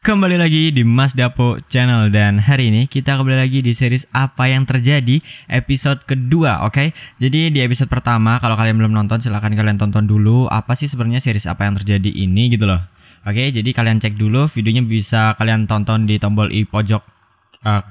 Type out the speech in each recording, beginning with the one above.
Kembali lagi di Mas Dapo Channel dan hari ini kita kembali lagi di series apa yang terjadi episode kedua, oke? Okay? Jadi di episode pertama kalau kalian belum nonton silahkan kalian tonton dulu apa sih sebenarnya series apa yang terjadi ini gitu loh. Oke, okay? jadi kalian cek dulu videonya bisa kalian tonton di tombol i pojok uh,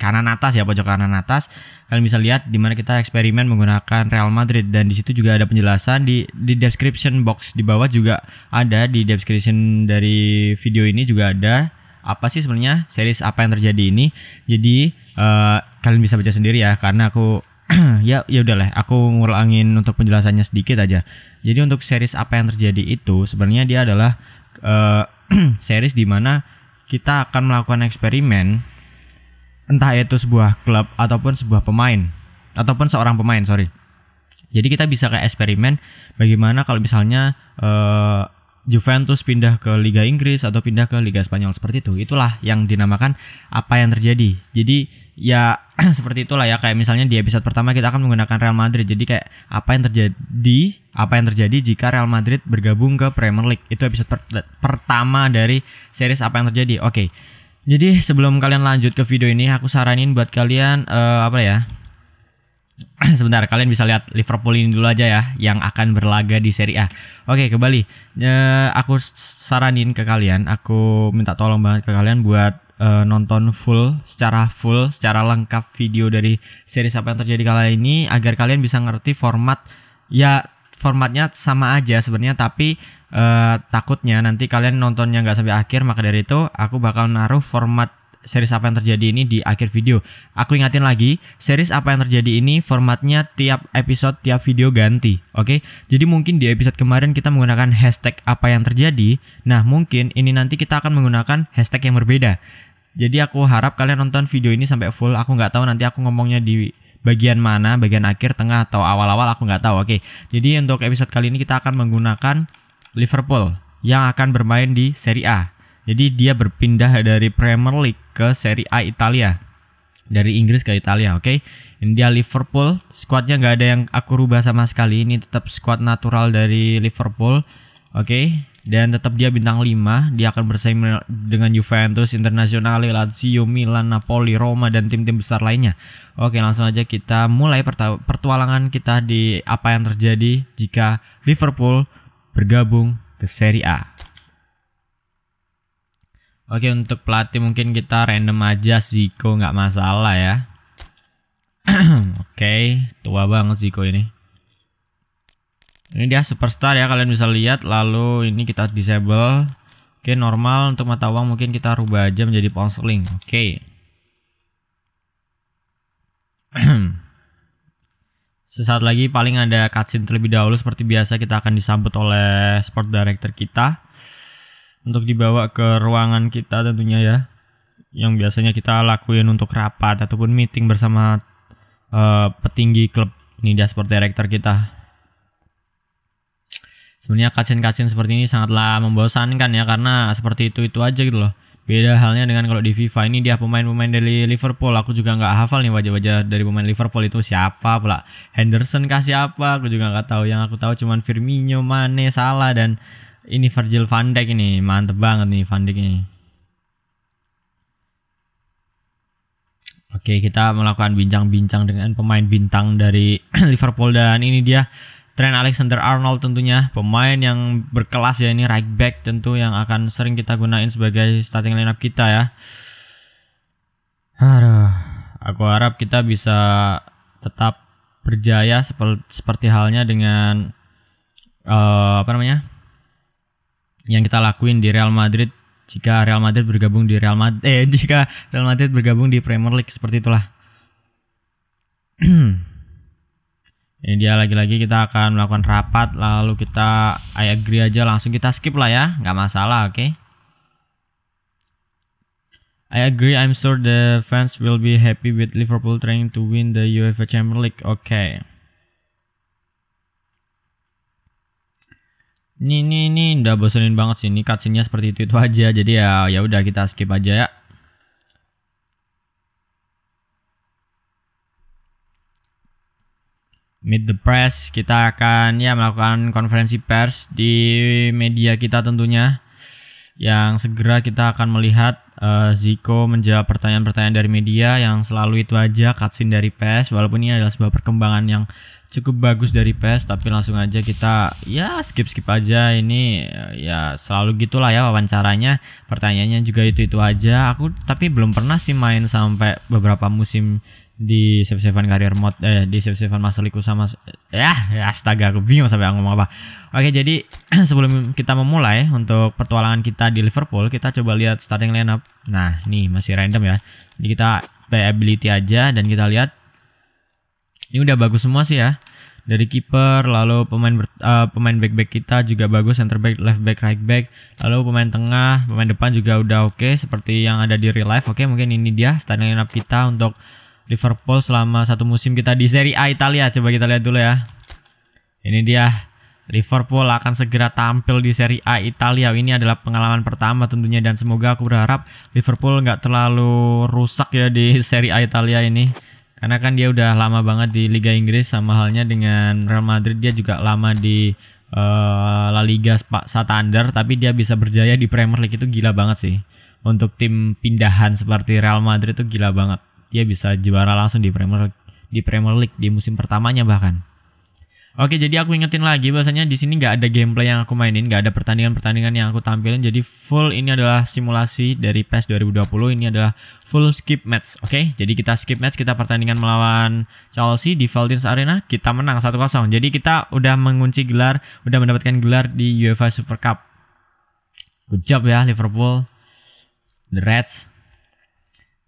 kanan atas ya pojok kanan atas kalian bisa lihat di mana kita eksperimen menggunakan Real Madrid dan di situ juga ada penjelasan di di description box di bawah juga ada di description dari video ini juga ada apa sih sebenarnya series apa yang terjadi ini jadi uh, kalian bisa baca sendiri ya karena aku ya ya udahlah aku ngulangin untuk penjelasannya sedikit aja jadi untuk series apa yang terjadi itu sebenarnya dia adalah uh, series mana kita akan melakukan eksperimen entah itu sebuah klub ataupun sebuah pemain ataupun seorang pemain sorry jadi kita bisa kayak eksperimen bagaimana kalau misalnya uh, Juventus pindah ke Liga Inggris atau pindah ke Liga Spanyol seperti itu. Itulah yang dinamakan apa yang terjadi. Jadi ya seperti itulah ya kayak misalnya di episode pertama kita akan menggunakan Real Madrid. Jadi kayak apa yang terjadi, apa yang terjadi jika Real Madrid bergabung ke Premier League. Itu episode per pertama dari series apa yang terjadi. Oke. Okay. Jadi sebelum kalian lanjut ke video ini, aku saranin buat kalian uh, apa ya? Sebentar, kalian bisa lihat Liverpool ini dulu aja ya, yang akan berlaga di Serie A. Oke, kembali. Uh, aku saranin ke kalian, aku minta tolong banget ke kalian buat uh, nonton full secara full secara lengkap video dari seri apa yang terjadi kali ini agar kalian bisa ngerti format ya formatnya sama aja sebenarnya tapi uh, takutnya nanti kalian nontonnya nggak sampai akhir maka dari itu aku bakal naruh format series apa yang terjadi ini di akhir video. Aku ingatin lagi, series apa yang terjadi ini formatnya tiap episode tiap video ganti, oke? Okay? Jadi mungkin di episode kemarin kita menggunakan hashtag apa yang terjadi. Nah, mungkin ini nanti kita akan menggunakan hashtag yang berbeda. Jadi aku harap kalian nonton video ini sampai full. Aku nggak tahu nanti aku ngomongnya di bagian mana, bagian akhir, tengah atau awal-awal aku nggak tahu. Oke. Okay? Jadi untuk episode kali ini kita akan menggunakan Liverpool yang akan bermain di Serie A. Jadi dia berpindah dari Premier League ke Serie A Italia. Dari Inggris ke Italia, oke. Okay? Ini dia Liverpool, skuadnya nggak ada yang aku rubah sama sekali. Ini tetap skuad natural dari Liverpool. Oke, okay? dan tetap dia bintang 5 dia akan bersaing dengan Juventus, Internazionale, Lazio, Milan, Napoli, Roma dan tim-tim besar lainnya. Oke, langsung aja kita mulai pertualangan kita di apa yang terjadi jika Liverpool bergabung ke seri A. Oke untuk pelatih mungkin kita random aja Zico nggak masalah ya. Oke tua banget Zico ini. Ini dia superstar ya kalian bisa lihat. Lalu ini kita disable. Oke normal untuk mata uang mungkin kita rubah aja menjadi ponseling. Oke. Sesaat lagi paling ada cutscene terlebih dahulu seperti biasa kita akan disambut oleh sport director kita untuk dibawa ke ruangan kita tentunya ya yang biasanya kita lakuin untuk rapat ataupun meeting bersama uh, petinggi klub ini dia sport director kita. Sebenarnya cutscene-cutscene seperti ini sangatlah membosankan ya karena seperti itu itu aja gitu loh. Beda halnya dengan kalau di FIFA ini dia pemain-pemain dari Liverpool. Aku juga nggak hafal nih wajah-wajah dari pemain Liverpool itu siapa pula. Henderson kasih apa? Aku juga nggak tahu. Yang aku tahu cuman Firmino, Mane, Salah dan ini Virgil van Dijk ini. Mantep banget nih Van Dijk ini. Oke, kita melakukan bincang-bincang dengan pemain bintang dari Liverpool dan ini dia Trent Alexander Arnold tentunya pemain yang berkelas ya ini right back tentu yang akan sering kita gunain sebagai starting lineup kita ya. Aduh, aku harap kita bisa tetap berjaya seperti halnya dengan uh, apa namanya yang kita lakuin di Real Madrid jika Real Madrid bergabung di Real Madrid eh jika Real Madrid bergabung di Premier League seperti itulah. ini dia lagi-lagi kita akan melakukan rapat lalu kita I agree aja langsung kita skip lah ya nggak masalah oke okay? I agree I'm sure the fans will be happy with Liverpool trying to win the UEFA Champions League oke okay. Ini, ini, ini udah bosenin banget sih. Ini cutscene-nya seperti itu, itu aja. Jadi ya, ya udah kita skip aja ya. Meet the Press. Kita akan ya melakukan konferensi pers di media kita tentunya. Yang segera kita akan melihat uh, eh, Zico menjawab pertanyaan-pertanyaan dari media yang selalu itu aja cutscene dari PES walaupun ini adalah sebuah perkembangan yang cukup bagus dari PES tapi langsung aja kita ya skip-skip aja ini eh, ya selalu gitulah ya wawancaranya pertanyaannya juga itu-itu aja aku tapi belum pernah sih main sampai beberapa musim di Save savean Career Mode eh di Save savean Master League sama ya eh, astaga aku bingung sampai ngomong apa. Oke, jadi sebelum kita memulai untuk petualangan kita di Liverpool, kita coba lihat starting lineup. Nah, nih masih random ya. ini kita play ability aja dan kita lihat ini udah bagus semua sih ya. Dari kiper, lalu pemain ber, uh, pemain back back kita juga bagus, center back, left back, right back, lalu pemain tengah, pemain depan juga udah oke okay, seperti yang ada di real life. Oke, okay, mungkin ini dia starting lineup kita untuk Liverpool selama satu musim kita di Serie A Italia. Coba kita lihat dulu ya. Ini dia Liverpool akan segera tampil di Serie A Italia. Ini adalah pengalaman pertama tentunya dan semoga aku berharap Liverpool nggak terlalu rusak ya di Serie A Italia ini. Karena kan dia udah lama banget di Liga Inggris sama halnya dengan Real Madrid dia juga lama di uh, La Liga Santander tapi dia bisa berjaya di Premier League itu gila banget sih. Untuk tim pindahan seperti Real Madrid itu gila banget dia bisa juara langsung di Premier League, di Premier League di musim pertamanya bahkan. Oke, jadi aku ingetin lagi bahasanya di sini nggak ada gameplay yang aku mainin, nggak ada pertandingan-pertandingan yang aku tampilin. Jadi full ini adalah simulasi dari PES 2020. Ini adalah full skip match. Oke, jadi kita skip match, kita pertandingan melawan Chelsea di Valdins Arena, kita menang 1-0. Jadi kita udah mengunci gelar, udah mendapatkan gelar di UEFA Super Cup. Good job ya Liverpool. The Reds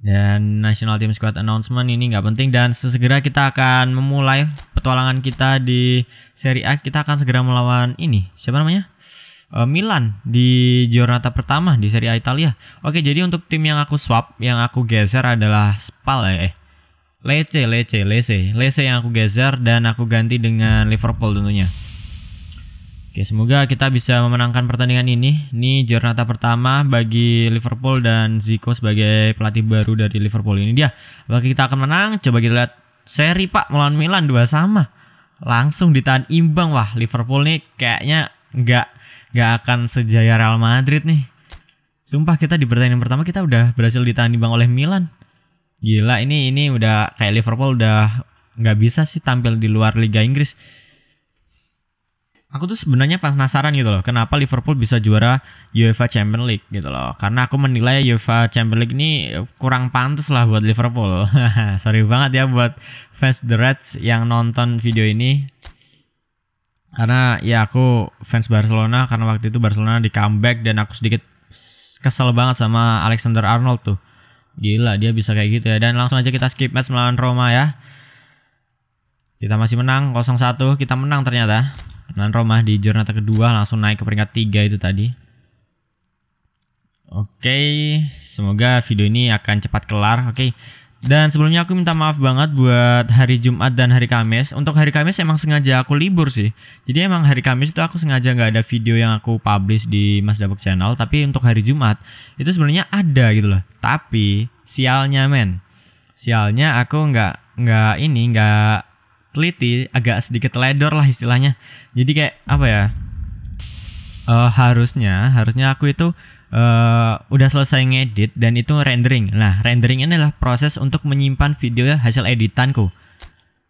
dan National Team Squad announcement ini nggak penting dan sesegera kita akan memulai petualangan kita di seri A kita akan segera melawan ini siapa namanya eh, Milan di giornata pertama di Serie A Italia oke jadi untuk tim yang aku swap yang aku geser adalah Spal eh, eh Lece Lece Lece Lece yang aku geser dan aku ganti dengan Liverpool tentunya Oke, semoga kita bisa memenangkan pertandingan ini. Ini jornata pertama bagi Liverpool dan Zico sebagai pelatih baru dari Liverpool ini dia. Bagi kita akan menang? Coba kita lihat seri Pak melawan Milan dua sama. Langsung ditahan imbang wah Liverpool nih kayaknya nggak nggak akan sejaya Real Madrid nih. Sumpah kita di pertandingan pertama kita udah berhasil ditahan imbang oleh Milan. Gila ini ini udah kayak Liverpool udah nggak bisa sih tampil di luar Liga Inggris aku tuh sebenarnya penasaran gitu loh kenapa Liverpool bisa juara UEFA Champions League gitu loh karena aku menilai UEFA Champions League ini kurang pantas lah buat Liverpool sorry banget ya buat fans The Reds yang nonton video ini karena ya aku fans Barcelona karena waktu itu Barcelona di comeback dan aku sedikit kesel banget sama Alexander Arnold tuh gila dia bisa kayak gitu ya dan langsung aja kita skip match melawan Roma ya kita masih menang 0-1, kita menang ternyata. Dan Roma di jurnata kedua langsung naik ke peringkat 3 itu tadi. Oke, semoga video ini akan cepat kelar. Oke. Dan sebelumnya aku minta maaf banget buat hari Jumat dan hari Kamis. Untuk hari Kamis emang sengaja aku libur sih. Jadi emang hari Kamis itu aku sengaja gak ada video yang aku publish di Mas Dabok Channel. Tapi untuk hari Jumat itu sebenarnya ada gitu loh. Tapi sialnya men, sialnya aku nggak nggak ini nggak teliti, agak sedikit teledor lah istilahnya. Jadi kayak apa ya? Uh, harusnya, harusnya aku itu uh, udah selesai ngedit dan itu rendering. Nah, rendering ini adalah proses untuk menyimpan video hasil editanku.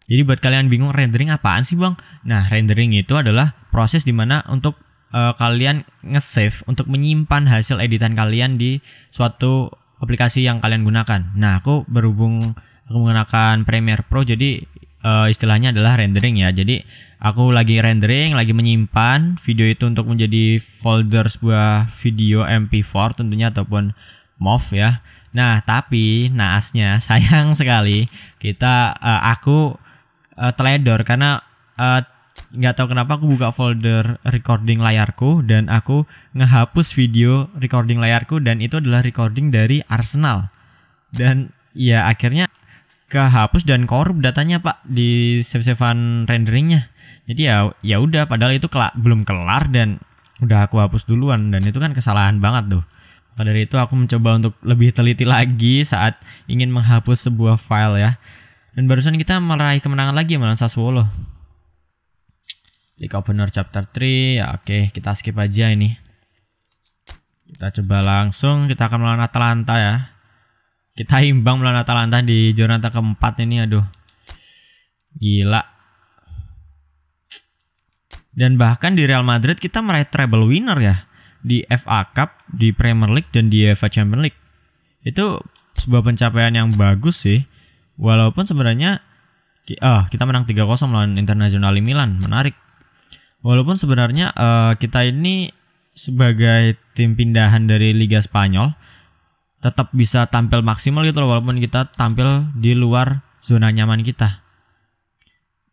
Jadi buat kalian bingung rendering apaan sih bang? Nah rendering itu adalah proses dimana untuk uh, kalian nge-save untuk menyimpan hasil editan kalian di suatu aplikasi yang kalian gunakan. Nah aku berhubung aku menggunakan Premiere Pro jadi uh, istilahnya adalah rendering ya. Jadi aku lagi rendering, lagi menyimpan video itu untuk menjadi folder sebuah video MP4 tentunya ataupun MOV ya. Nah, tapi naasnya sayang sekali kita uh, aku uh, teledor karena nggak tahu kenapa aku buka folder recording layarku dan aku ngehapus video recording layarku dan itu adalah recording dari Arsenal. Dan ya akhirnya kehapus dan korup datanya pak di save-savean renderingnya jadi ya ya udah padahal itu kela belum kelar dan udah aku hapus duluan dan itu kan kesalahan banget tuh padahal itu aku mencoba untuk lebih teliti lagi saat ingin menghapus sebuah file ya dan barusan kita meraih kemenangan lagi ya, melawan Sassuolo League Opener Chapter 3 ya oke kita skip aja ini kita coba langsung kita akan melawan Atalanta ya kita imbang melawan Atalanta di Jonathan keempat ini aduh. Gila. Dan bahkan di Real Madrid kita meraih treble winner ya di FA Cup, di Premier League dan di UEFA Champions League. Itu sebuah pencapaian yang bagus sih. Walaupun sebenarnya ah, kita menang 3-0 melawan Internazionale Milan, menarik. Walaupun sebenarnya uh, kita ini sebagai tim pindahan dari Liga Spanyol, tetap bisa tampil maksimal gitu loh walaupun kita tampil di luar zona nyaman kita.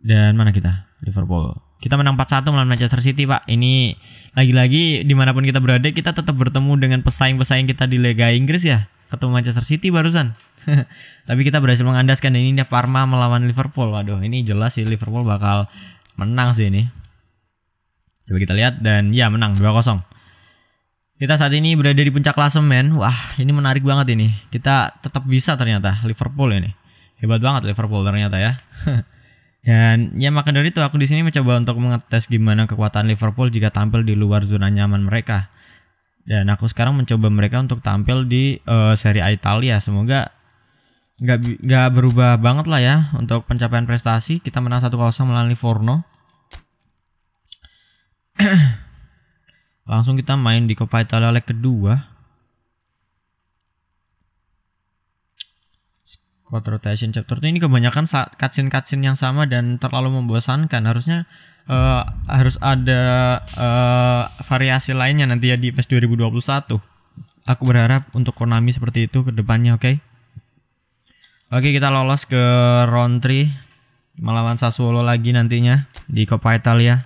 Dan mana kita? Liverpool. Kita menang 4-1 melawan Manchester City, Pak. Ini lagi-lagi dimanapun kita berada, kita tetap bertemu dengan pesaing-pesaing kita di Liga Inggris ya. Ketemu Manchester City barusan. Tapi kita berhasil mengandaskan dan ini Parma melawan Liverpool. Waduh, ini jelas sih Liverpool bakal menang sih ini. Coba kita lihat dan ya menang 2-0. Kita saat ini berada di puncak klasemen. Wah, ini menarik banget ini. Kita tetap bisa ternyata Liverpool ini. Hebat banget Liverpool ternyata ya. Dan ya maka dari itu aku di sini mencoba untuk mengetes gimana kekuatan Liverpool jika tampil di luar zona nyaman mereka. Dan aku sekarang mencoba mereka untuk tampil di uh, eh, seri A Italia. Semoga nggak nggak berubah banget lah ya untuk pencapaian prestasi. Kita menang 1-0 melawan Livorno. Langsung kita main di Coppa Italia leg kedua. Squad rotation chapter ini kebanyakan cutscene-cutscene yang sama dan terlalu membosankan. Harusnya uh, harus ada uh, variasi lainnya nanti ya di PES 2021. Aku berharap untuk Konami seperti itu ke depannya, oke? Okay? Oke, okay, kita lolos ke round 3 melawan Sassuolo lagi nantinya di Coppa Italia.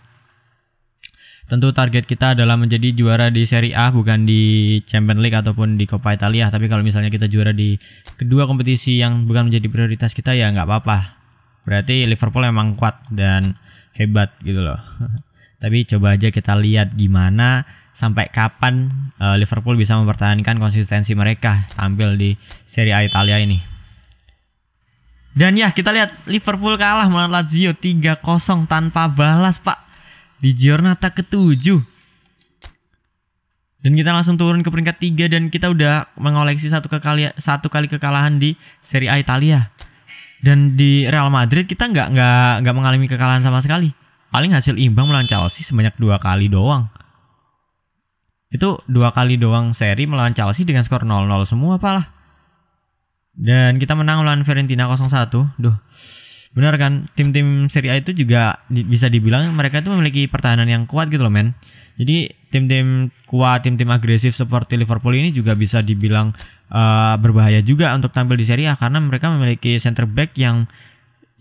Tentu target kita adalah menjadi juara di Serie A bukan di Champions League ataupun di Coppa Italia. Tapi kalau misalnya kita juara di kedua kompetisi yang bukan menjadi prioritas kita ya nggak apa-apa. Berarti Liverpool emang kuat dan hebat gitu loh. Tapi coba aja kita lihat gimana sampai kapan eh, Liverpool bisa mempertahankan konsistensi mereka tampil di Serie A Italia ini. Dan ya kita lihat Liverpool kalah melawan Lazio 3-0 tanpa balas pak di Giornata ke-7. Dan kita langsung turun ke peringkat 3 dan kita udah mengoleksi satu kekali satu kali kekalahan di Serie A Italia. Dan di Real Madrid kita nggak nggak nggak mengalami kekalahan sama sekali. Paling hasil imbang melawan Chelsea sebanyak dua kali doang. Itu dua kali doang seri melawan Chelsea dengan skor 0-0 semua apalah. Dan kita menang melawan Fiorentina 0-1. Duh. Benar kan? Tim-tim seri A itu juga bisa dibilang mereka itu memiliki pertahanan yang kuat gitu loh, men. Jadi tim-tim kuat, tim-tim agresif seperti Liverpool ini juga bisa dibilang uh, berbahaya juga untuk tampil di seri A karena mereka memiliki center back yang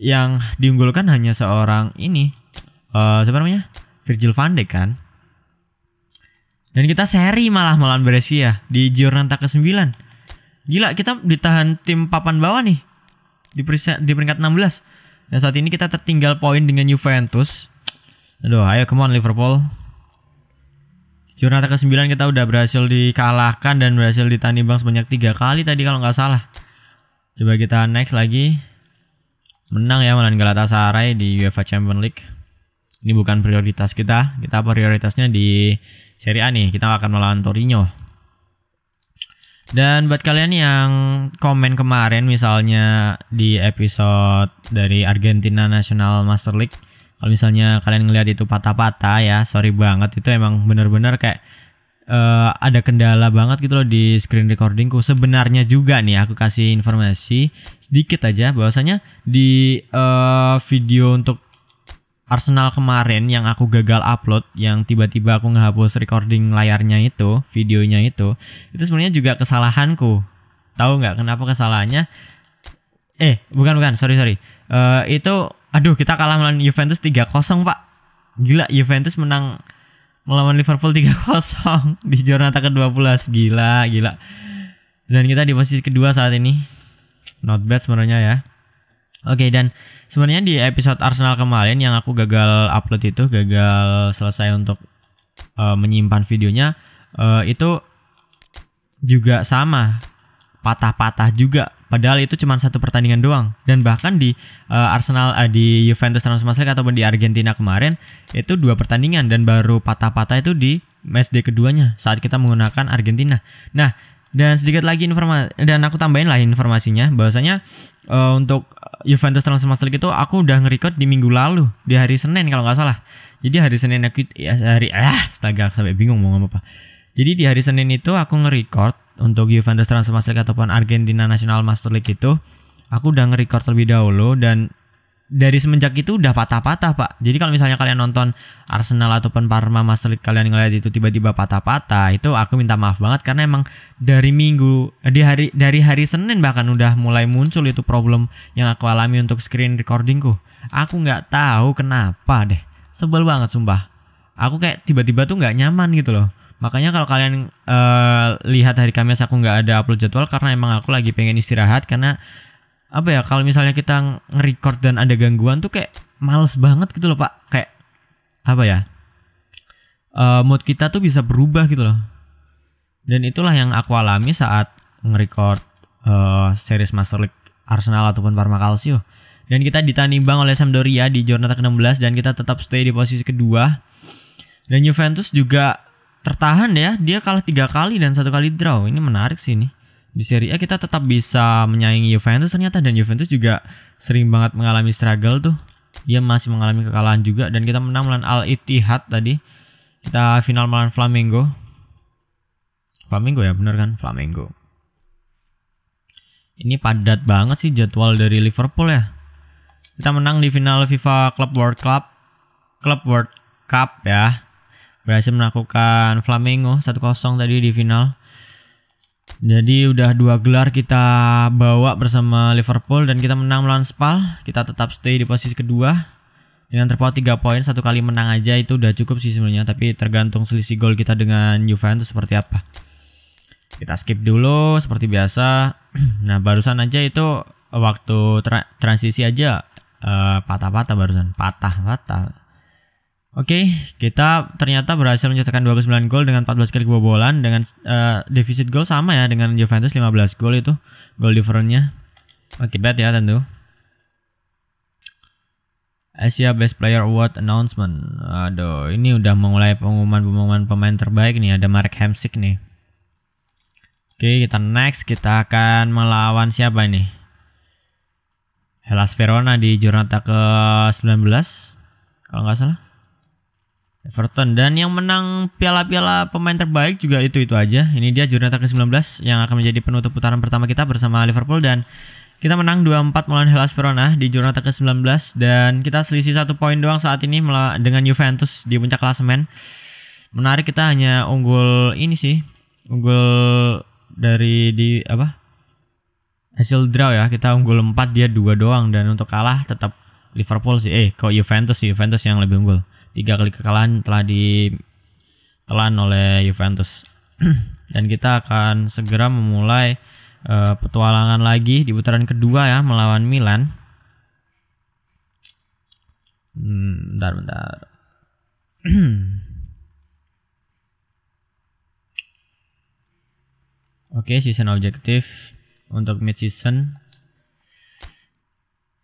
yang diunggulkan hanya seorang ini uh, siapa namanya? Virgil van Dijk kan. Dan kita seri malah melawan Brescia di Giornata ke-9. Gila, kita ditahan tim papan bawah nih. di peringkat 16. Dan saat ini kita tertinggal poin dengan Juventus. Aduh, ayo come on Liverpool. Jurnata ke-9 kita udah berhasil dikalahkan dan berhasil bang sebanyak tiga kali tadi kalau nggak salah. Coba kita next lagi. Menang ya melawan Galatasaray di UEFA Champions League. Ini bukan prioritas kita. Kita prioritasnya di Serie A nih. Kita akan melawan Torino. Dan buat kalian yang komen kemarin misalnya di episode dari Argentina National Master League, kalau misalnya kalian ngelihat itu patah-patah ya, sorry banget itu emang bener-bener kayak uh, ada kendala banget gitu loh di screen recordingku. Sebenarnya juga nih aku kasih informasi sedikit aja bahwasanya di uh, video untuk Arsenal kemarin yang aku gagal upload, yang tiba-tiba aku ngehapus recording layarnya itu, videonya itu, itu sebenarnya juga kesalahanku. Tahu nggak kenapa kesalahannya? Eh, bukan bukan, sorry sorry. Uh, itu, aduh kita kalah melawan Juventus 3-0 pak. Gila, Juventus menang melawan Liverpool 3-0 di Jornata ke-12. Gila, gila. Dan kita di posisi kedua saat ini. Not bad sebenarnya ya. Oke okay, dan sebenarnya di episode Arsenal kemarin yang aku gagal upload itu gagal selesai untuk uh, menyimpan videonya uh, itu juga sama patah-patah juga padahal itu cuma satu pertandingan doang dan bahkan di uh, Arsenal uh, di Juventus Transfer League ataupun di Argentina kemarin itu dua pertandingan dan baru patah-patah itu di match day keduanya saat kita menggunakan Argentina. Nah dan sedikit lagi informasi dan aku tambahin lah informasinya bahwasanya uh, untuk Juventus Transfer League itu aku udah nge-record di minggu lalu di hari Senin kalau nggak salah. Jadi hari Senin aku ya hari ah astaga sampai bingung mau ngomong apa. Jadi di hari Senin itu aku nge-record untuk Juventus Transfer League ataupun Argentina National Master League itu aku udah nge-record terlebih dahulu dan dari semenjak itu udah patah-patah pak. Jadi kalau misalnya kalian nonton Arsenal ataupun Parma Master League kalian ngeliat itu tiba-tiba patah-patah, itu aku minta maaf banget karena emang dari minggu eh, di hari dari hari Senin bahkan udah mulai muncul itu problem yang aku alami untuk screen recordingku. Aku nggak tahu kenapa deh, sebel banget sumpah. Aku kayak tiba-tiba tuh nggak nyaman gitu loh. Makanya kalau kalian uh, lihat hari Kamis aku nggak ada upload jadwal karena emang aku lagi pengen istirahat karena apa ya kalau misalnya kita nge-record dan ada gangguan tuh kayak males banget gitu loh pak kayak apa ya uh, mood kita tuh bisa berubah gitu loh dan itulah yang aku alami saat nge-record uh, series Master League Arsenal ataupun Parma Calcio dan kita ditanimbang oleh Sampdoria di jornata ke-16 dan kita tetap stay di posisi kedua dan Juventus juga tertahan ya dia kalah tiga kali dan satu kali draw ini menarik sih nih di Serie A kita tetap bisa menyaingi Juventus ternyata dan Juventus juga sering banget mengalami struggle tuh. Dia masih mengalami kekalahan juga dan kita menang melawan Al Ittihad tadi. Kita final melawan Flamengo. Flamengo ya benar kan Flamengo. Ini padat banget sih jadwal dari Liverpool ya. Kita menang di final FIFA Club World Cup, Club World Cup ya. Berhasil menaklukkan Flamengo 1-0 tadi di final. Jadi udah dua gelar kita bawa bersama Liverpool dan kita menang melawan Spal. Kita tetap stay di posisi kedua dengan terpaut 3 poin satu kali menang aja itu udah cukup sih sebenarnya tapi tergantung selisih gol kita dengan Juventus seperti apa. Kita skip dulu seperti biasa. Nah, barusan aja itu waktu tra transisi aja eh, patah-patah uh, patah -patah barusan. Patah-patah. Oke, okay, kita ternyata berhasil mencetakkan 29 gol dengan 14 kali kebobolan dengan uh, defisit gol sama ya dengan Juventus 15 gol itu gol differentnya. Oke, okay, bet ya tentu. Asia Best Player Award announcement. Aduh, ini udah mulai pengumuman-pengumuman pemain terbaik nih. Ada Mark Hamsik nih. Oke, okay, kita next kita akan melawan siapa ini? Hellas Verona di jurnata ke-19 kalau nggak salah. Everton dan yang menang piala-piala pemain terbaik juga itu-itu aja. Ini dia jurnata ke-19 yang akan menjadi penutup putaran pertama kita bersama Liverpool dan kita menang 2-4 melawan Hellas Verona di jurnata ke-19 dan kita selisih satu poin doang saat ini dengan Juventus di puncak klasemen. Menarik kita hanya unggul ini sih, unggul dari di apa? Hasil draw ya, kita unggul 4 dia 2 doang dan untuk kalah tetap Liverpool sih. Eh, kok Juventus sih, Juventus yang lebih unggul tiga kali kekalahan telah ditelan oleh Juventus dan kita akan segera memulai uh, petualangan lagi di putaran kedua ya melawan Milan hmm, bentar bentar Oke, okay, season objektif untuk mid season.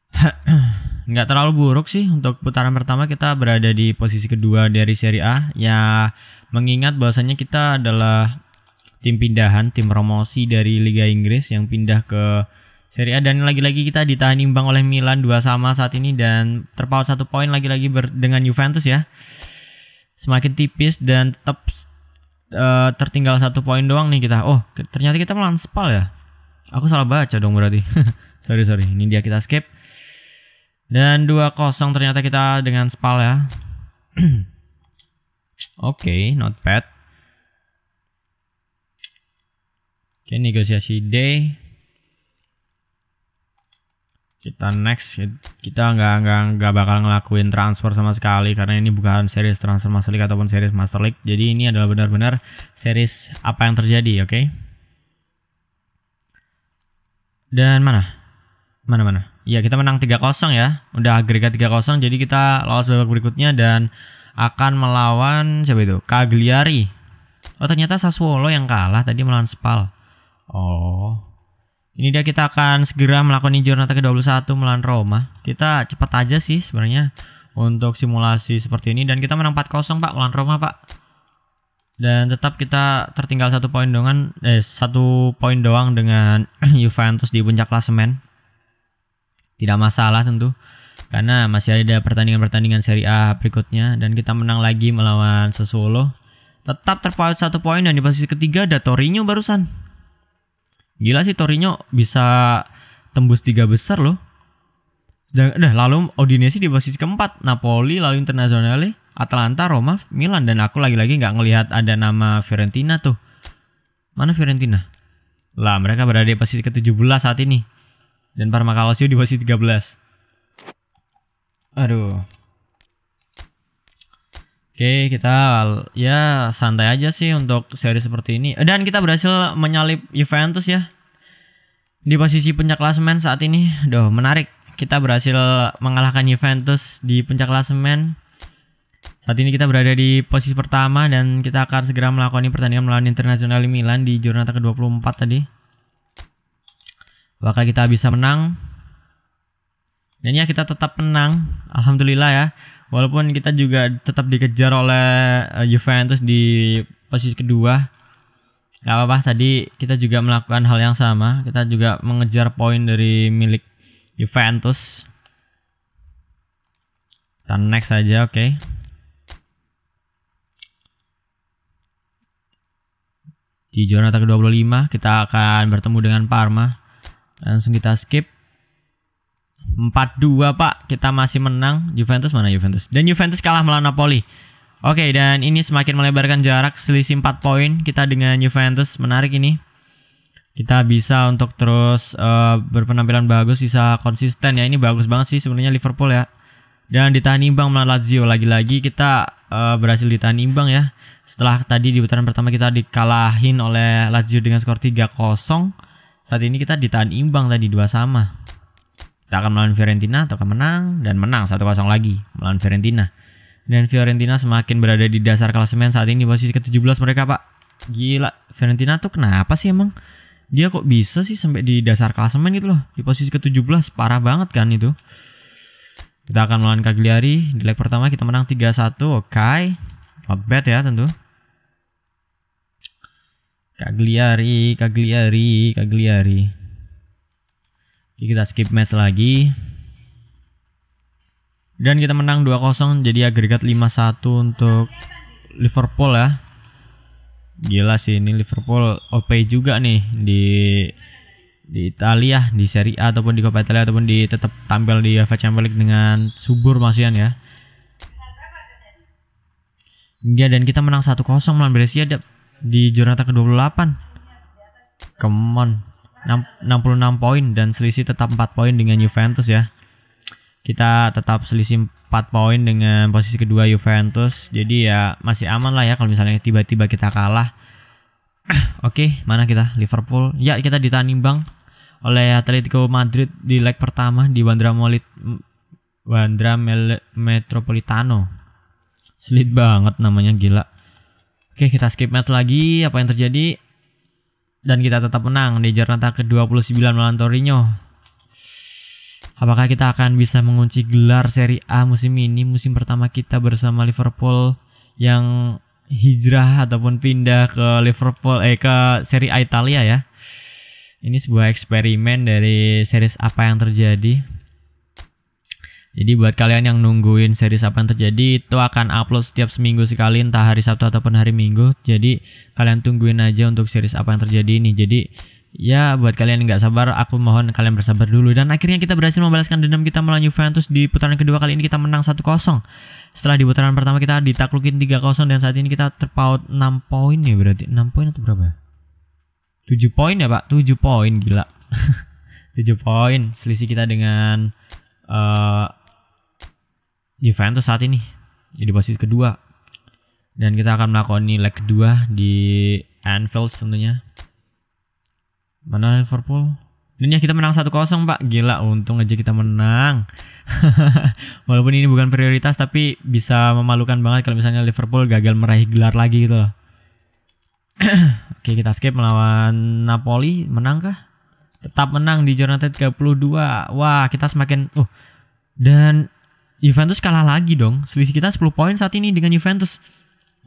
nggak terlalu buruk sih untuk putaran pertama kita berada di posisi kedua dari Serie A ya mengingat bahwasannya kita adalah tim pindahan tim promosi dari Liga Inggris yang pindah ke Serie A dan lagi-lagi kita ditahan imbang oleh Milan dua sama saat ini dan terpaut satu poin lagi-lagi dengan Juventus ya semakin tipis dan tetap uh, tertinggal satu poin doang nih kita oh ternyata kita melawan Spal ya aku salah baca dong berarti sorry sorry ini dia kita skip dan 2 kosong ternyata kita dengan Spal ya. Oke, okay, not bad. Oke, okay, negosiasi D. Kita next, kita nggak nggak nggak bakal ngelakuin transfer sama sekali karena ini bukan series transfer Master League ataupun series Master League. Jadi ini adalah benar-benar series apa yang terjadi, oke? Okay? Dan mana? mana mana ya kita menang 3-0 ya udah agregat 3-0 jadi kita lolos babak berikutnya dan akan melawan siapa itu kagliari oh ternyata Sassuolo yang kalah tadi melawan Spal oh ini dia kita akan segera melakukan jurnata ke-21 melawan Roma kita cepat aja sih sebenarnya untuk simulasi seperti ini dan kita menang 4-0 pak melawan Roma pak dan tetap kita tertinggal satu poin doang eh satu poin doang dengan Juventus di puncak klasemen tidak masalah tentu karena masih ada pertandingan-pertandingan Serie A berikutnya dan kita menang lagi melawan Sassuolo. Tetap terpaut satu poin dan di posisi ketiga ada Torino barusan. Gila sih Torino bisa tembus tiga besar loh. Dan, dah lalu Odinese di posisi keempat, Napoli lalu Internazionale, Atalanta, Roma, Milan dan aku lagi-lagi nggak ngelihat ada nama Fiorentina tuh. Mana Fiorentina? Lah mereka berada di posisi ke-17 saat ini. Dan Parma Calcio di posisi 13. Aduh. Oke, kita ya santai aja sih untuk seri seperti ini. Eh, dan kita berhasil menyalip Juventus ya. Di posisi puncak klasemen saat ini. Duh, menarik. Kita berhasil mengalahkan Juventus di puncak klasemen. Saat ini kita berada di posisi pertama dan kita akan segera melakukan pertandingan melawan Internasional Milan di jurnata ke-24 tadi apakah kita bisa menang dan ya kita tetap menang alhamdulillah ya walaupun kita juga tetap dikejar oleh eh, Juventus di posisi kedua Gak apa-apa tadi kita juga melakukan hal yang sama kita juga mengejar poin dari milik Juventus kita next saja oke okay. di jurnata ke-25 kita akan bertemu dengan Parma Langsung kita skip. 4-2 Pak, kita masih menang. Juventus mana Juventus? Dan Juventus kalah melawan Napoli. Oke, dan ini semakin melebarkan jarak selisih 4 poin kita dengan Juventus. Menarik ini. Kita bisa untuk terus uh, berpenampilan bagus, bisa konsisten ya. Ini bagus banget sih sebenarnya Liverpool ya. Dan ditahan imbang melawan Lazio lagi-lagi kita uh, berhasil ditahan imbang ya. Setelah tadi di putaran pertama kita dikalahin oleh Lazio dengan skor 3-0 saat ini kita ditahan imbang tadi dua sama. Kita akan melawan Fiorentina atau menang dan menang satu 0 lagi melawan Fiorentina. Dan Fiorentina semakin berada di dasar klasemen saat ini posisi ke-17 mereka, Pak. Gila, Fiorentina tuh kenapa sih emang? Dia kok bisa sih sampai di dasar klasemen gitu loh, di posisi ke-17, parah banget kan itu. Kita akan melawan Cagliari, di leg pertama kita menang 3-1, oke. Okay. Not bad ya tentu. Kagliari, kagliari, kagliari. Jadi kita skip match lagi. Dan kita menang 2-0 jadi agregat 5-1 untuk Liverpool ya. Gila sih ini Liverpool OP juga nih di di Italia di Serie A ataupun di Coppa Italia ataupun di tetap tampil di UEFA Champions League dengan subur masian ya. Ya dan kita menang 1-0 melawan Brescia di Jonathan ke-28. Come on. 66 poin dan selisih tetap 4 poin dengan Juventus ya. Kita tetap selisih 4 poin dengan posisi kedua Juventus. Jadi ya masih aman lah ya kalau misalnya tiba-tiba kita kalah. Oke, okay, mana kita? Liverpool. Ya, kita ditanding bang oleh Atletico Madrid di leg pertama di Wandra Molit Wandra Mel Metropolitano. Sulit banget namanya gila. Oke, kita skip match lagi apa yang terjadi dan kita tetap menang di Jornata ke-29 melawan Torino. Apakah kita akan bisa mengunci gelar Serie A musim ini, musim pertama kita bersama Liverpool yang hijrah ataupun pindah ke Liverpool eh ke Serie A Italia ya. Ini sebuah eksperimen dari series apa yang terjadi. Jadi buat kalian yang nungguin series apa yang terjadi itu akan upload setiap seminggu sekali entah hari Sabtu ataupun hari Minggu. Jadi kalian tungguin aja untuk series apa yang terjadi ini. Jadi ya buat kalian yang nggak sabar aku mohon kalian bersabar dulu dan akhirnya kita berhasil membalaskan dendam kita melawan Juventus di putaran kedua kali ini kita menang 1-0 setelah di putaran pertama kita ditaklukin 3-0 dan saat ini kita terpaut 6 poin ya berarti 6 poin atau berapa 7 ya? poin ya pak 7 poin gila 7 poin selisih kita dengan uh, Juventus saat ini jadi posisi kedua dan kita akan melakoni leg kedua di Anfield tentunya mana Liverpool dan ya kita menang 1-0 pak gila untung aja kita menang walaupun ini bukan prioritas tapi bisa memalukan banget kalau misalnya Liverpool gagal meraih gelar lagi gitu loh Oke kita skip melawan Napoli menang kah? Tetap menang di Jonathan 32 Wah kita semakin uh, Dan Juventus kalah lagi dong. Selisih kita 10 poin saat ini dengan Juventus.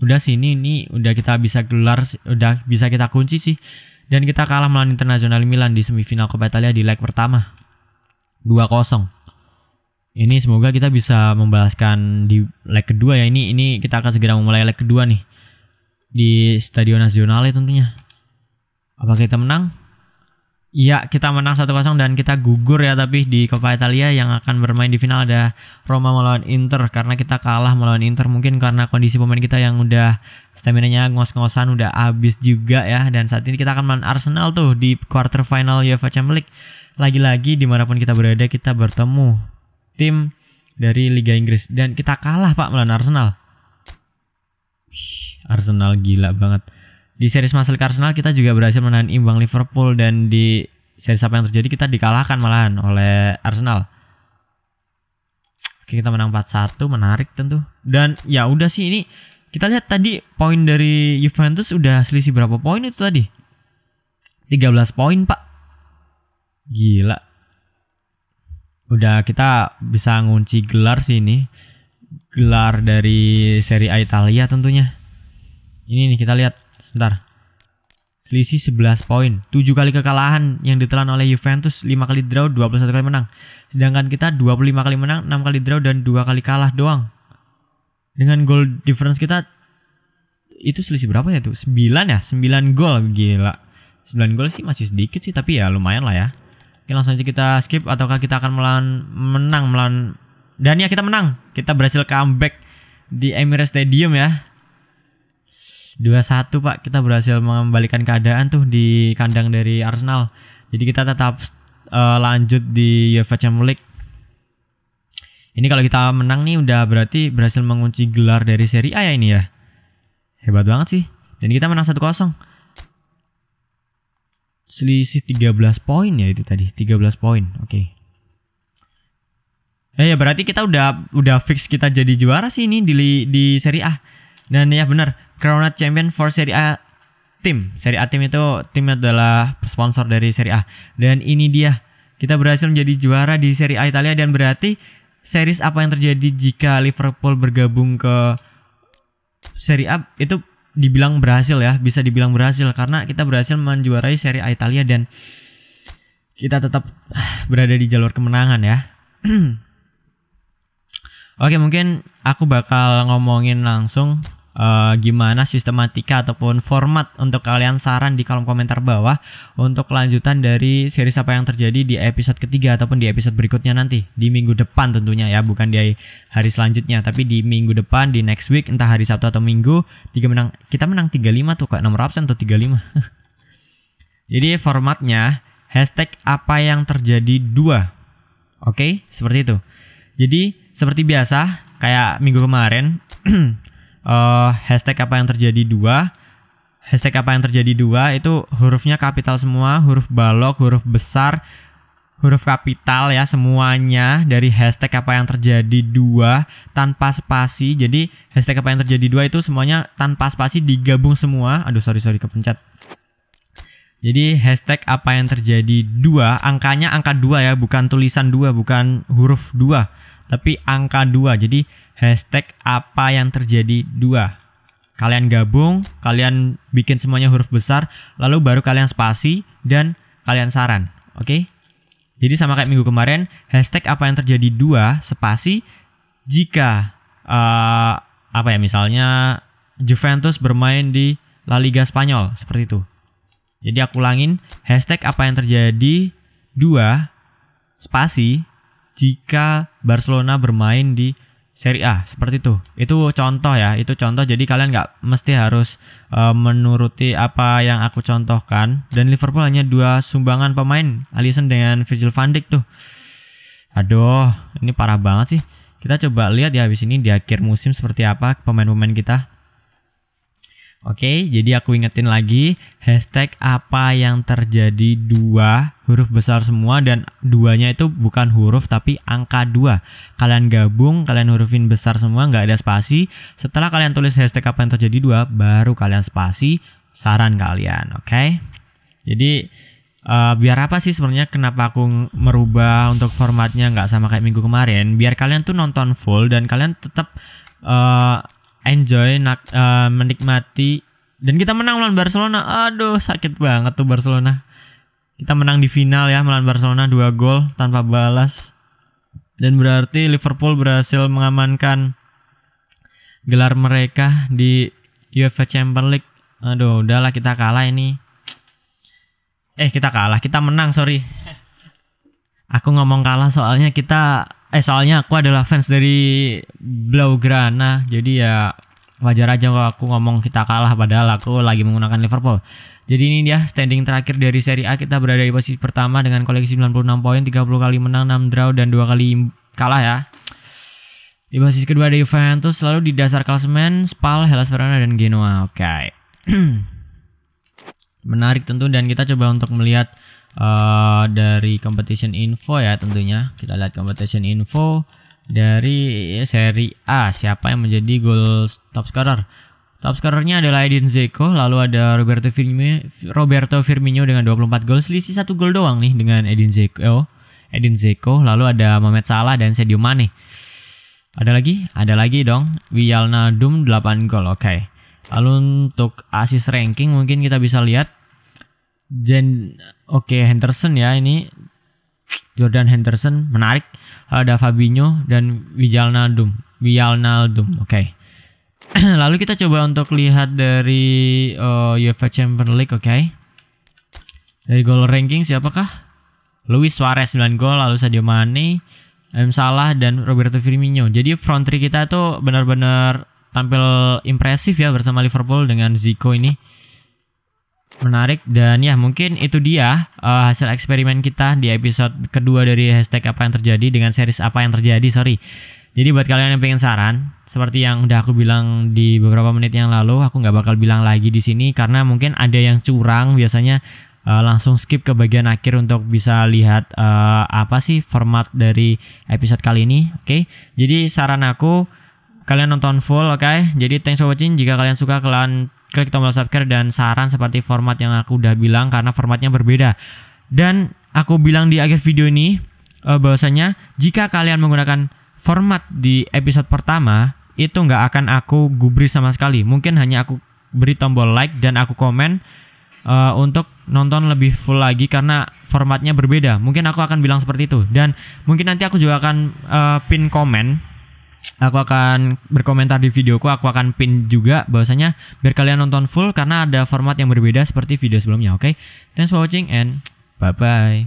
Udah sih ini ini udah kita bisa gelar udah bisa kita kunci sih. Dan kita kalah melawan Internasional Milan di semifinal Coppa Italia di leg pertama. 2-0. Ini semoga kita bisa membalaskan di leg kedua ya. Ini ini kita akan segera memulai leg kedua nih. Di Stadion Nasional ya tentunya. Apakah kita menang? Iya, kita menang 1-0 dan kita gugur ya tapi di Coppa Italia yang akan bermain di final ada Roma melawan Inter karena kita kalah melawan Inter mungkin karena kondisi pemain kita yang udah stamina-nya ngos-ngosan udah habis juga ya dan saat ini kita akan melawan Arsenal tuh di quarter final UEFA Champions League. Lagi-lagi dimanapun kita berada kita bertemu tim dari Liga Inggris dan kita kalah Pak melawan Arsenal. Arsenal gila banget di series Marcel Arsenal kita juga berhasil menahan imbang Liverpool dan di series apa yang terjadi kita dikalahkan malahan oleh Arsenal. Oke, kita menang 4-1, menarik tentu. Dan ya udah sih ini kita lihat tadi poin dari Juventus udah selisih berapa poin itu tadi? 13 poin, Pak. Gila. Udah kita bisa ngunci gelar sih ini. Gelar dari Serie A Italia tentunya. Ini nih kita lihat Bentar. Selisih 11 poin. 7 kali kekalahan yang ditelan oleh Juventus, 5 kali draw, 21 kali menang. Sedangkan kita 25 kali menang, 6 kali draw dan 2 kali kalah doang. Dengan goal difference kita itu selisih berapa ya tuh? 9 ya? 9 gol gila. 9 gol sih masih sedikit sih tapi ya lumayan lah ya. Oke langsung aja kita skip ataukah kita akan melawan menang melawan dan ya kita menang. Kita berhasil comeback di Emirates Stadium ya. 2-1 Pak kita berhasil mengembalikan keadaan tuh di kandang dari Arsenal. Jadi kita tetap uh, lanjut di UEFA Champions League. Ini kalau kita menang nih udah berarti berhasil mengunci gelar dari Serie A ya ini ya. Hebat banget sih. Dan kita menang 1-0. Selisih 13 poin ya itu tadi, 13 poin. Oke. Okay. Eh, ya, ya berarti kita udah udah fix kita jadi juara sih ini di di Serie A. Dan ya benar, Corona champion for Serie A tim. Serie A tim itu timnya adalah sponsor dari Serie A. Dan ini dia. Kita berhasil menjadi juara di Serie A Italia dan berarti series apa yang terjadi jika Liverpool bergabung ke Serie A itu dibilang berhasil ya, bisa dibilang berhasil karena kita berhasil menjuarai Serie A Italia dan kita tetap berada di jalur kemenangan ya. Oke, mungkin aku bakal ngomongin langsung uh, gimana sistematika ataupun format untuk kalian saran di kolom komentar bawah untuk lanjutan dari seri apa yang terjadi di episode ketiga ataupun di episode berikutnya nanti di minggu depan tentunya ya bukan di hari selanjutnya tapi di minggu depan di next week entah hari Sabtu atau Minggu tiga menang kita menang 35 tuh kak nomor absen tuh 35 jadi formatnya hashtag apa yang terjadi dua oke okay? seperti itu jadi seperti biasa kayak minggu kemarin uh, hashtag apa yang terjadi dua hashtag apa yang terjadi dua itu hurufnya kapital semua, huruf balok, huruf besar, huruf kapital ya semuanya dari hashtag apa yang terjadi dua tanpa spasi. Jadi hashtag apa yang terjadi dua itu semuanya tanpa spasi digabung semua. Aduh sorry sorry kepencet. Jadi hashtag apa yang terjadi dua angkanya angka dua ya bukan tulisan dua bukan huruf dua tapi angka dua. Jadi hashtag apa yang terjadi dua kalian gabung kalian bikin semuanya huruf besar lalu baru kalian spasi dan kalian saran oke okay? jadi sama kayak minggu kemarin hashtag apa yang terjadi dua spasi jika uh, apa ya misalnya Juventus bermain di La Liga Spanyol seperti itu jadi aku ulangin hashtag apa yang terjadi dua spasi jika Barcelona bermain di seri A seperti itu. Itu contoh ya, itu contoh. Jadi kalian nggak mesti harus uh, menuruti apa yang aku contohkan. Dan Liverpool hanya dua sumbangan pemain, Alisson dengan Virgil van Dijk tuh. Aduh, ini parah banget sih. Kita coba lihat ya habis ini di akhir musim seperti apa pemain-pemain kita. Oke, jadi aku ingetin lagi hashtag apa yang terjadi dua huruf besar semua dan duanya itu bukan huruf tapi angka dua. Kalian gabung, kalian hurufin besar semua, nggak ada spasi. Setelah kalian tulis hashtag apa yang terjadi dua, baru kalian spasi saran kalian, oke? Okay? Jadi uh, biar apa sih sebenarnya kenapa aku merubah untuk formatnya nggak sama kayak minggu kemarin? Biar kalian tuh nonton full dan kalian tetap uh, eh, enjoy nak, uh, menikmati dan kita menang melawan Barcelona. Aduh, sakit banget tuh Barcelona. Kita menang di final ya melawan Barcelona 2 gol tanpa balas. Dan berarti Liverpool berhasil mengamankan gelar mereka di UEFA Champions League. Aduh, udahlah kita kalah ini. Eh, kita kalah, kita menang, sorry. Aku ngomong kalah soalnya kita eh soalnya aku adalah fans dari Blaugrana jadi ya wajar aja kalau aku ngomong kita kalah padahal aku lagi menggunakan Liverpool. Jadi ini dia standing terakhir dari Serie A kita berada di posisi pertama dengan koleksi 96 poin, 30 kali menang, 6 draw dan 2 kali kalah ya. Di posisi kedua ada Juventus, lalu di dasar klasemen Spal, Hellas Verona dan Genoa. Oke. Okay. Menarik tentu dan kita coba untuk melihat uh, dari competition info ya tentunya kita lihat competition info dari seri A siapa yang menjadi goal top scorer top scorernya adalah Edin Zeko lalu ada Roberto Firmino Roberto Firmino dengan 24 gol selisih satu gol doang nih dengan Edin Zeko eh, oh, Edin Zeko lalu ada Mohamed Salah dan Sadio Mane ada lagi ada lagi dong Wial 8 gol oke okay. lalu untuk assist ranking mungkin kita bisa lihat Jen oke okay, Henderson ya ini Jordan Henderson menarik eh, ada Fabinho dan Wijnaldum Wijnaldum oke okay. lalu kita coba untuk lihat dari uh, UEFA Champions League oke okay. dari gol ranking siapakah Luis Suarez 9 gol lalu Sadio Mane M Salah dan Roberto Firmino jadi front three kita tuh benar-benar tampil impresif ya bersama Liverpool dengan Zico ini Menarik dan ya mungkin itu dia uh, hasil eksperimen kita di episode kedua dari hashtag apa yang terjadi dengan series apa yang terjadi sorry. Jadi buat kalian yang pengen saran, seperti yang udah aku bilang di beberapa menit yang lalu, aku nggak bakal bilang lagi di sini karena mungkin ada yang curang biasanya uh, langsung skip ke bagian akhir untuk bisa lihat uh, apa sih format dari episode kali ini, oke? Okay? Jadi saran aku kalian nonton full, oke? Okay? Jadi thanks for watching. Jika kalian suka kalian klik tombol subscribe dan saran seperti format yang aku udah bilang karena formatnya berbeda. Dan aku bilang di akhir video ini uh, bahwasanya jika kalian menggunakan format di episode pertama itu nggak akan aku gubris sama sekali. Mungkin hanya aku beri tombol like dan aku komen uh, untuk nonton lebih full lagi karena formatnya berbeda. Mungkin aku akan bilang seperti itu dan mungkin nanti aku juga akan uh, pin komen aku akan berkomentar di videoku aku akan pin juga bahwasanya biar kalian nonton full karena ada format yang berbeda seperti video sebelumnya oke okay? thanks for watching and bye bye